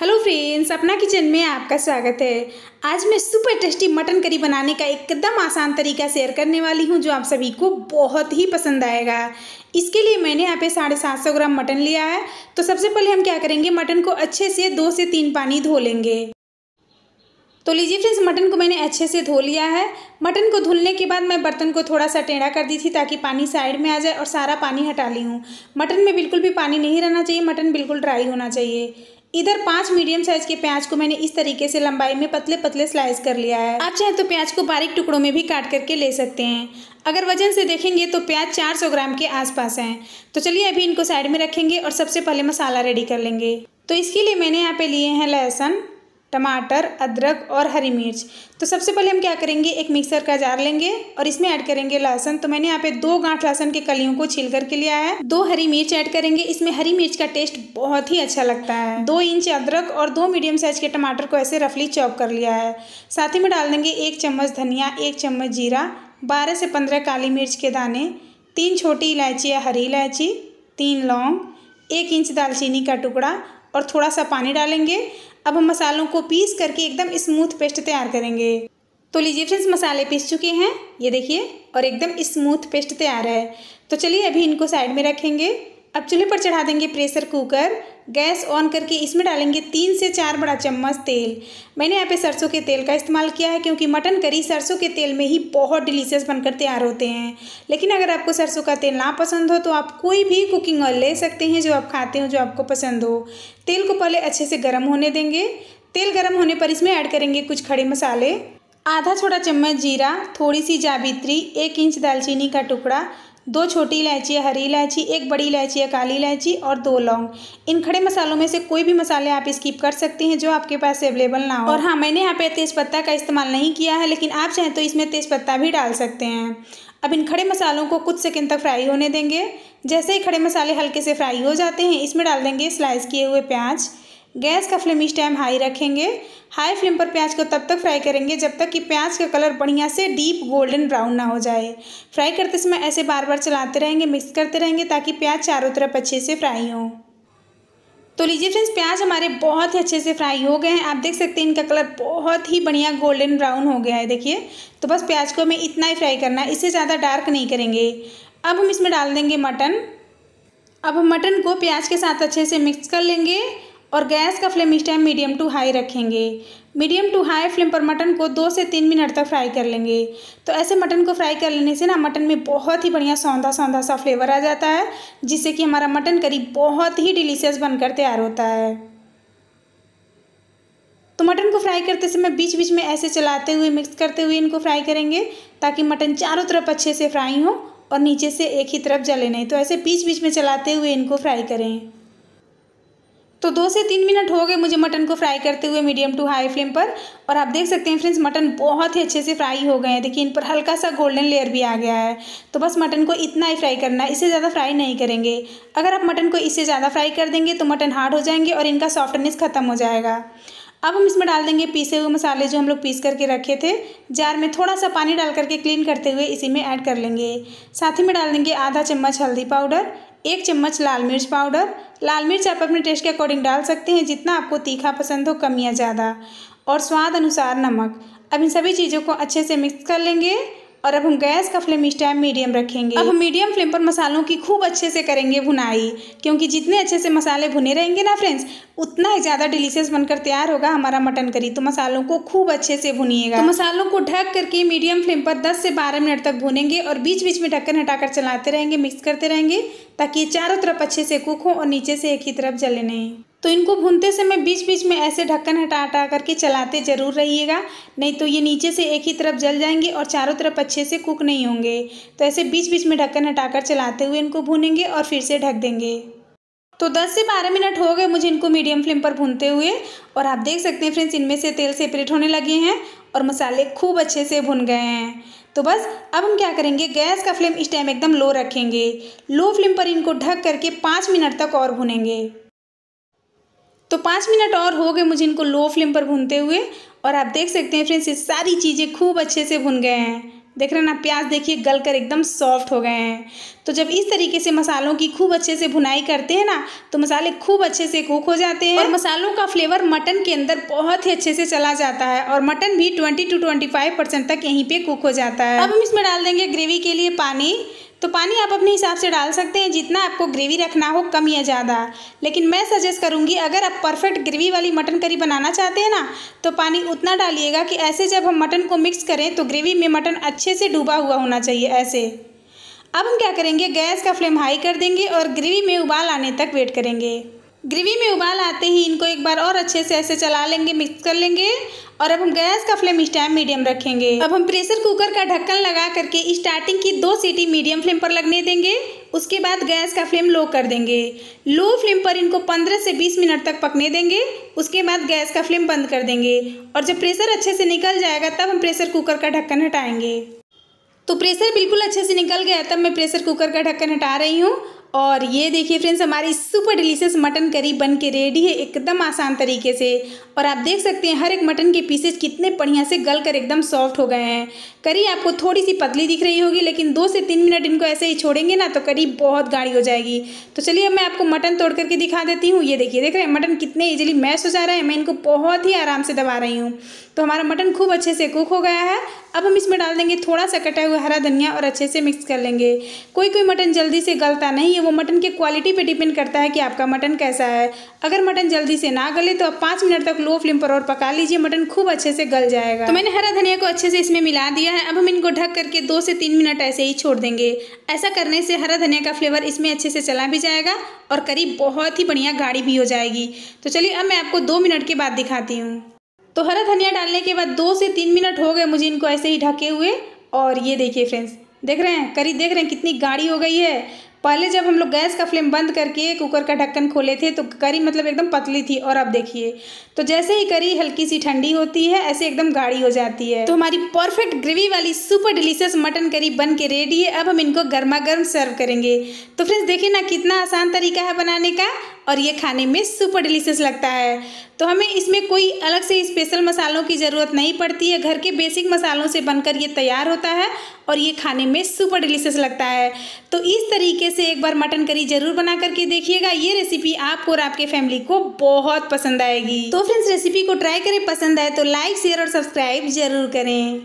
hello friends अपना kitchen में आपका स्वागत है आज मैं सुपर टेस्टी मटन करी बनाने का एकदम आसान तरीका शेयर करने वाली हूं जो आप सभी को बहुत ही पसंद आएगा इसके लिए मैंने यहाँ पे साढ़े सात सौ ग्राम मटन लिया है तो सबसे पहले हम क्या करेंगे मटन को अच्छे से दो से तीन पानी धो लेंगे तो लीजिए फ्रेंड्स मटन को मैंने अच्छे से धो लिया है मटन को धुलने के बाद मैं बर्तन को थोड़ा सा टेढ़ा कर दी थी ताकि पानी साइड में आ जाए और सारा पानी हटा ली हूँ मटन में बिल्कुल भी पानी नहीं रहना चाहिए मटन बिल्कुल ड्राई होना चाहिए इधर पाँच मीडियम साइज के प्याज को मैंने इस तरीके से लंबाई में पतले पतले स्लाइस कर लिया है आप चाहे तो प्याज को बारीक टुकड़ों में भी काट करके ले सकते हैं अगर वजन से देखेंगे तो प्याज 400 ग्राम के आसपास हैं तो चलिए अभी इनको साइड में रखेंगे और सबसे पहले मसाला रेडी कर लेंगे तो इसके लिए मैंने यहाँ पे लिए हैं लहसुन टमाटर अदरक और हरी मिर्च तो सबसे पहले हम क्या करेंगे एक मिक्सर का जार लेंगे और इसमें ऐड करेंगे लहसन तो मैंने यहाँ पे दो गांठ लहसन के कलियों को छील करके लिया है दो हरी मिर्च ऐड करेंगे इसमें हरी मिर्च का टेस्ट बहुत ही अच्छा लगता है दो इंच अदरक और दो मीडियम साइज के टमाटर को ऐसे रफली चॉप कर लिया है साथ ही में डाल देंगे एक चम्मच धनिया एक चम्मच जीरा बारह से पंद्रह काली मिर्च के दाने तीन छोटी इलायची या हरी इलायची तीन लौंग एक इंच दालचीनी का टुकड़ा और थोड़ा सा पानी डालेंगे अब हम मसालों को पीस करके एकदम स्मूथ पेस्ट तैयार करेंगे तो लीजिए फ्रेंड्स मसाले पीस चुके हैं ये देखिए और एकदम स्मूथ पेस्ट तैयार है तो चलिए अभी इनको साइड में रखेंगे अब चूल्हे पर चढ़ा देंगे प्रेशर कुकर गैस ऑन करके इसमें डालेंगे तीन से चार बड़ा चम्मच तेल मैंने यहाँ पे सरसों के तेल का इस्तेमाल किया है क्योंकि मटन करी सरसों के तेल में ही बहुत डिलीशियस बनकर तैयार होते हैं लेकिन अगर आपको सरसों का तेल ना पसंद हो तो आप कोई भी कुकिंग ऑयल ले सकते हैं जो आप खाते हो जो आपको पसंद हो तेल को पहले अच्छे से गर्म होने देंगे तेल गर्म होने पर इसमें ऐड करेंगे कुछ खड़े मसाले आधा छोटा चम्मच जीरा थोड़ी सी जावित्री एक इंच दालचीनी का टुकड़ा दो छोटी इलायची हरी इलायची एक बड़ी इलायची है काली इलायची और दो लौंग इन खड़े मसालों में से कोई भी मसाले आप स्किप कर सकते हैं जो आपके पास अवेलेबल ना हो और हाँ मैंने यहाँ पे तेज़पत्ता का इस्तेमाल नहीं किया है लेकिन आप चाहें तो इसमें तेज़पत्ता भी डाल सकते हैं अब इन खड़े मसालों को कुछ सेकेंड तक फ्राई होने देंगे जैसे ही खड़े मसाले हल्के से फ्राई हो जाते हैं इसमें डाल देंगे स्लाइस किए हुए प्याज गैस का फ्लेम इस टाइम हाई रखेंगे हाई फ्लेम पर प्याज को तब तक फ्राई करेंगे जब तक कि प्याज का कलर बढ़िया से डीप गोल्डन ब्राउन ना हो जाए फ्राई करते समय ऐसे बार बार चलाते रहेंगे मिक्स करते रहेंगे ताकि प्याज चारों तरफ अच्छे से फ्राई हो तो लीजिए फ्रेंड्स प्याज हमारे बहुत ही अच्छे से फ्राई हो गए हैं आप देख सकते हैं इनका कलर बहुत ही बढ़िया गोल्डन ब्राउन हो गया है देखिए तो बस प्याज को हमें इतना ही फ्राई करना है इससे ज़्यादा डार्क नहीं करेंगे अब हम इसमें डाल देंगे मटन अब हम मटन को प्याज के साथ अच्छे से मिक्स कर लेंगे और गैस का फ्लेम इस टाइम मीडियम टू हाई रखेंगे मीडियम टू हाई फ्लेम पर मटन को दो से तीन मिनट तक फ्राई कर लेंगे तो ऐसे मटन को फ्राई कर लेने से ना मटन में बहुत ही बढ़िया सौंधा सौंधा सा फ्लेवर आ जाता है जिससे कि हमारा मटन करी बहुत ही डिलीशियस बनकर तैयार होता है तो मटन को फ्राई करते समय बीच बीच में ऐसे चलाते हुए मिक्स करते हुए इनको फ्राई करेंगे ताकि मटन चारों तरफ अच्छे से फ्राई हो और नीचे से एक ही तरफ जले नहीं तो ऐसे बीच बीच में चलाते हुए इनको फ्राई करें तो दो से तीन मिनट हो गए मुझे मटन को फ्राई करते हुए मीडियम टू हाई फ्लेम पर और आप देख सकते हैं फ्रेंड्स मटन बहुत ही अच्छे से फ्राई हो गए हैं देखिए इन पर हल्का सा गोल्डन लेयर भी आ गया है तो बस मटन को इतना ही फ्राई करना है इससे ज़्यादा फ्राई नहीं करेंगे अगर आप मटन को इससे ज़्यादा फ्राई कर देंगे तो मटन हार्ड हो जाएंगे और इनका सॉफ्टनेस ख़त्म हो जाएगा अब हम इसमें डाल देंगे पीसे हुए मसाले जो हम लोग पीस करके रखे थे जार में थोड़ा सा पानी डाल करके क्लीन करते हुए इसी में ऐड कर लेंगे साथ ही में डाल देंगे आधा चम्मच हल्दी पाउडर एक चम्मच लाल मिर्च पाउडर लाल मिर्च आप अपने टेस्ट के अकॉर्डिंग डाल सकते हैं जितना आपको तीखा पसंद हो कम या ज़्यादा और स्वाद अनुसार नमक अब इन सभी चीज़ों को अच्छे से मिक्स कर लेंगे और अब हम गैस का फ्लेम इस टाइम मीडियम रखेंगे अब हम मीडियम फ्लेम पर मसालों की खूब अच्छे से करेंगे भुनाई क्योंकि जितने अच्छे से मसाले भुने रहेंगे ना फ्रेंड्स उतना ही ज़्यादा डिलीशियस बनकर तैयार होगा हमारा मटन करी तो मसालों को खूब अच्छे से भुनिएगा तो, तो मसालों को ढक करके मीडियम फ्लेम पर दस से बारह मिनट तक भुनेंगे और बीच बीच में ढक्कन हटाकर चलाते रहेंगे मिक्स करते रहेंगे ताकि चारों तरफ अच्छे से कुक हो और नीचे से एक ही तरफ जले नहीं तो इनको भूनते समय बीच बीच में ऐसे ढक्कन हटा हटा करके चलाते ज़रूर रहिएगा नहीं तो ये नीचे से एक ही तरफ जल जाएंगे और चारों तरफ अच्छे से कुक नहीं होंगे तो ऐसे बीच बीच में ढक्कन हटाकर चलाते हुए इनको भूनेंगे और फिर से ढक देंगे तो 10 से 12 मिनट हो गए मुझे इनको मीडियम फ्लेम पर भूनते हुए और आप देख सकते हैं फ्रेंड्स इनमें से तेल सेपरेट होने लगे हैं और मसाले खूब अच्छे से भुन गए हैं तो बस अब हम क्या करेंगे गैस का फ्लेम इस टाइम एकदम लो रखेंगे लो फ्लेम पर इनको ढक करके पाँच मिनट तक और भुनेंगे तो पाँच मिनट और हो गए मुझे इनको लो फ्लेम पर भूनते हुए और आप देख सकते हैं फ्रेंड्स ये सारी चीज़ें खूब अच्छे से भुन गए हैं देख रहे हैं ना प्याज देखिए गल कर एकदम सॉफ्ट हो गए हैं तो जब इस तरीके से मसालों की खूब अच्छे से भुनाई करते हैं ना तो मसाले खूब अच्छे से कुक हो जाते हैं और मसालों का फ्लेवर मटन के अंदर बहुत ही अच्छे से चला जाता है और मटन भी ट्वेंटी टू फाइव परसेंट तक यहीं पे कुक हो जाता है अब हम इसमें डाल देंगे ग्रेवी के लिए पानी तो पानी आप अपने हिसाब से डाल सकते हैं जितना आपको ग्रेवी रखना हो कम या ज़्यादा लेकिन मैं सजेस्ट करूँगी अगर आप परफेक्ट ग्रेवी वाली मटन करी बनाना चाहते हैं ना तो पानी उतना डालिएगा कि ऐसे जब हम मटन को मिक्स करें तो ग्रेवी में मटन अच्छे से डूबा हुआ होना चाहिए ऐसे अब हम क्या करेंगे गैस का फ्लेम हाई कर देंगे और ग्रेवी में उबाल आने तक वेट करेंगे ग्रेवी में उबाल आते ही इनको एक बार और अच्छे से ऐसे चला लेंगे मिक्स कर लेंगे और अब हम गैस का फ्लेम इस टाइम मीडियम रखेंगे अब हम प्रेशर कुकर का ढक्कन लगा करके स्टार्टिंग की दो सीटी मीडियम फ्लेम पर लगने देंगे उसके बाद गैस का फ्लेम लो कर देंगे लो फ्लेम पर इनको 15 से 20 मिनट तक पकने देंगे उसके बाद गैस का फ्लेम बंद कर देंगे और जब प्रेशर अच्छे से निकल जाएगा तब हम प्रेशर कुकर का ढक्कन हटाएंगे तो प्रेशर बिल्कुल अच्छे से निकल गया तब मैं प्रेशर कुकर का ढक्कन हटा रही हूँ और ये देखिए फ्रेंड्स हमारी सुपर डिलीशियस मटन करी बन के रेडी है एकदम आसान तरीके से और आप देख सकते हैं हर एक मटन के पीसेज कितने बढ़िया से गल कर एकदम सॉफ्ट हो गए हैं करी आपको थोड़ी सी पतली दिख रही होगी लेकिन दो से तीन मिनट इनको ऐसे ही छोड़ेंगे ना तो करी बहुत गाढ़ी हो जाएगी तो चलिए अब मैं आपको मटन तोड़ करके दिखा देती हूँ ये देखिए देख रहे हैं मटन कितने ईजिली मैश हो जा रहा है मैं इनको बहुत ही आराम से दबा रही हूँ तो हमारा मटन खूब अच्छे से कुक हो गया है अब हम इसमें डाल देंगे थोड़ा सा कटा हुआ हरा धनिया और अच्छे से मिक्स कर लेंगे कोई कोई मटन जल्दी से गलता नहीं वो मटन के क्वालिटी पे डिपेंड करता है कि आपका मटन कैसा है अगर मटन जल्दी से ना गले तो आप पाँच मिनट तक लो फ्लेम पर और पका लीजिए मटन खूब अच्छे से गल जाएगा तो मैंने हरा धनिया को अच्छे से इसमें मिला दिया है अब हम इनको ढक करके दो से तीन मिनट ऐसे ही छोड़ देंगे ऐसा करने से हरा धनिया का फ्लेवर इसमें अच्छे से चला भी जाएगा और करीब बहुत ही बढ़िया गाढ़ी भी हो जाएगी तो चलिए अब मैं आपको दो मिनट के बाद दिखाती हूँ तो हरा धनिया डालने के बाद दो से तीन मिनट हो गए मुझे इनको ऐसे ही ढके हुए और ये देखिए फ्रेंड्स देख रहे हैं करी देख रहे हैं कितनी गाढ़ी हो गई है पहले जब हम लोग गैस का फ्लेम बंद करके कुकर का ढक्कन खोले थे तो करी मतलब एकदम पतली थी और अब देखिए तो जैसे ही करी हल्की सी ठंडी होती है ऐसे एकदम गाढ़ी हो जाती है तो हमारी परफेक्ट ग्रेवी वाली सुपर डिलीशियस मटन करी बन के रेडी है अब हम इनको गर्मा गर्म सर्व करेंगे तो फ्रेंड्स देखिए ना कितना आसान तरीका है बनाने का और ये खाने में सुपर डिलीशियस लगता है तो हमें इसमें कोई अलग से स्पेशल मसालों की ज़रूरत नहीं पड़ती है घर के बेसिक मसालों से बनकर ये तैयार होता है और ये खाने में सुपर डिलीशियस लगता है तो इस तरीके से एक बार मटन करी जरूर बना करके देखिएगा ये रेसिपी आपको और आपके फैमिली को बहुत पसंद आएगी तो फ्रेंड्स रेसिपी को ट्राई करें पसंद आए तो लाइक शेयर और सब्सक्राइब जरूर करें